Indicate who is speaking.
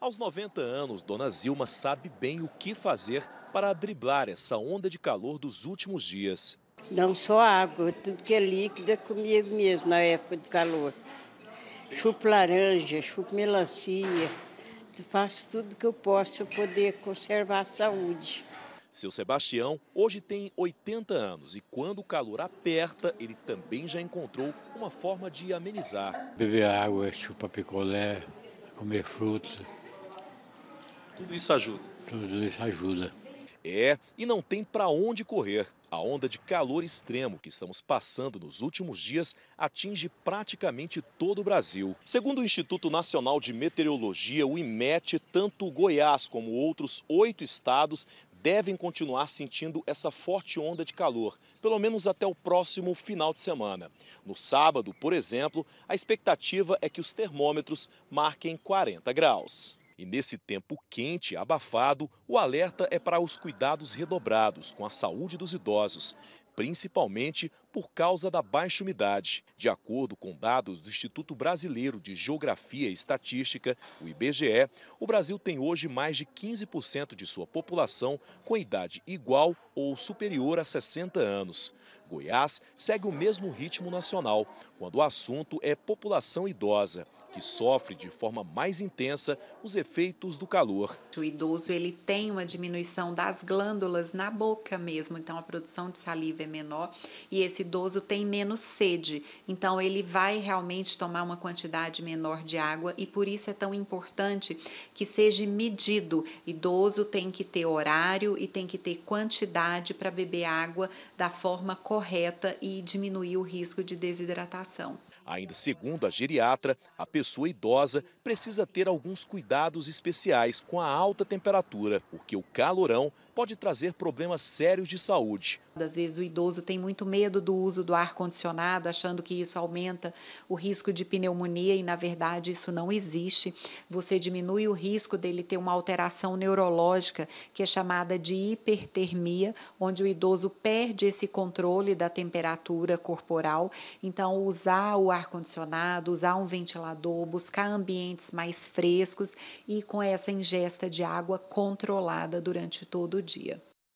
Speaker 1: Aos 90 anos, Dona Zilma sabe bem o que fazer para driblar essa onda de calor dos últimos dias.
Speaker 2: Não só água, é tudo que é líquido é comigo mesmo na época de calor. Chupo laranja, chupo melancia, faço tudo que eu posso para poder conservar a saúde.
Speaker 1: Seu Sebastião hoje tem 80 anos e quando o calor aperta, ele também já encontrou uma forma de amenizar. Beber água, chupar picolé, comer fruta, tudo isso ajuda. Tudo isso ajuda. É, e não tem para onde correr. A onda de calor extremo que estamos passando nos últimos dias atinge praticamente todo o Brasil. Segundo o Instituto Nacional de Meteorologia, o IMET, tanto Goiás como outros oito estados devem continuar sentindo essa forte onda de calor, pelo menos até o próximo final de semana. No sábado, por exemplo, a expectativa é que os termômetros marquem 40 graus. E nesse tempo quente, abafado, o alerta é para os cuidados redobrados com a saúde dos idosos, principalmente por causa da baixa umidade. De acordo com dados do Instituto Brasileiro de Geografia e Estatística, o IBGE, o Brasil tem hoje mais de 15% de sua população com idade igual ou superior a 60 anos. Goiás segue o mesmo ritmo nacional, quando o assunto é população idosa que sofre de forma mais intensa os
Speaker 2: efeitos do calor. O idoso ele tem uma diminuição das glândulas na boca mesmo, então a produção de saliva é menor e esse idoso tem menos sede, então ele vai realmente tomar uma quantidade menor de água e por isso é tão importante que seja medido. Idoso tem que ter horário e tem que ter quantidade para beber água da forma correta e diminuir o risco de desidratação.
Speaker 1: Ainda segundo a geriatra, a pessoa idosa precisa ter alguns cuidados especiais com a alta temperatura, porque o calorão pode trazer problemas sérios
Speaker 2: de saúde. Às vezes o idoso tem muito medo do uso do ar-condicionado, achando que isso aumenta o risco de pneumonia e, na verdade, isso não existe. Você diminui o risco dele ter uma alteração neurológica, que é chamada de hipertermia, onde o idoso perde esse controle da temperatura corporal. Então, usar o ar ar-condicionado, usar um ventilador, buscar ambientes mais frescos e com essa ingesta de água controlada durante todo o dia.